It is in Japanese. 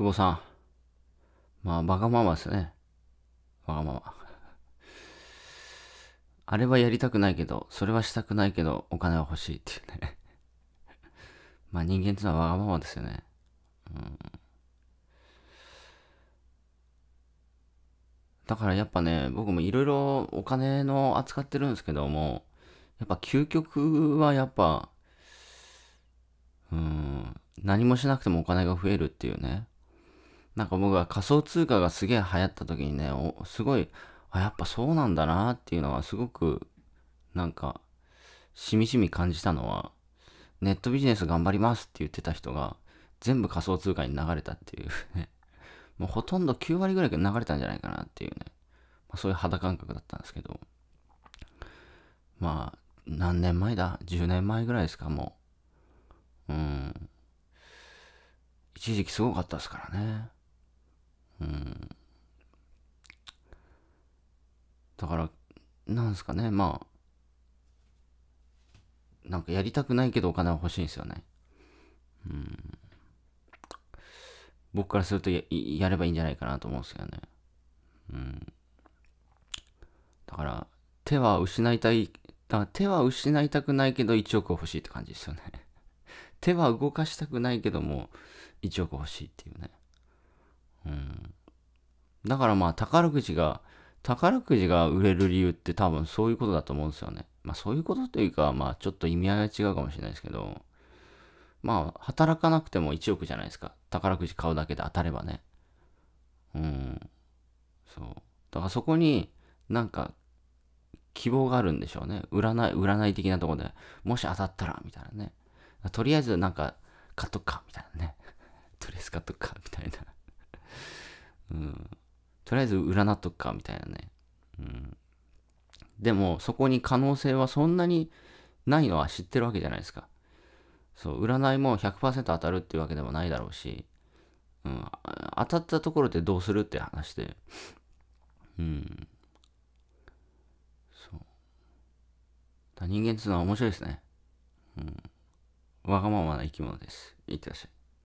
久保さん。まあ、バカママですね。バカママ。あれはやりたくないけど、それはしたくないけど、お金は欲しいっていうね まあ人間ってのはわがままですよね。うん。だからやっぱね、僕もいろいろお金の扱ってるんですけども、やっぱ究極はやっぱ、うん、何もしなくてもお金が増えるっていうね。なんか僕は仮想通貨がすげえ流行った時にね、すごい、あ、やっぱそうなんだなっていうのはすごく、なんか、しみしみ感じたのは、ネットビジネス頑張りますって言ってた人が、全部仮想通貨に流れたっていうね もうほとんど9割ぐらい流れたんじゃないかなっていうね。まあ、そういう肌感覚だったんですけど。まあ、何年前だ ?10 年前ぐらいですか、もう。うん。一時期すごかったですからね。うん。だから、なんですかね、まあ、なんかやりたくないけどお金は欲しいんですよね。うん。僕からするとややればいいんじゃないかなと思うんですけどね。うん。だから、手は失いたい、だから手は失いたくないけど1億欲しいって感じですよね。手は動かしたくないけども1億欲しいっていうね。うん。だからまあ宝くじが、宝くじが売れる理由って多分そういうことだと思うんですよね。まあそういうことというか、まあちょっと意味合いが違うかもしれないですけど、まあ働かなくても1億じゃないですか。宝くじ買うだけで当たればね。うん。そう。だからそこになんか希望があるんでしょうね。占い、占い的なところで、もし当たったら、みたいなね。とりあえずなんか買っとくか、みたいなね。とりあえず買っとくか、みたいな。とりあえず占っとくか、みたいなね。うん。でも、そこに可能性はそんなにないのは知ってるわけじゃないですか。そう、占いも100%当たるっていうわけでもないだろうし、うん、当たったところでどうするって話で、うん。そう。だ人間っていうのは面白いですね。うん。わがままな生き物です。いってらっしゃい。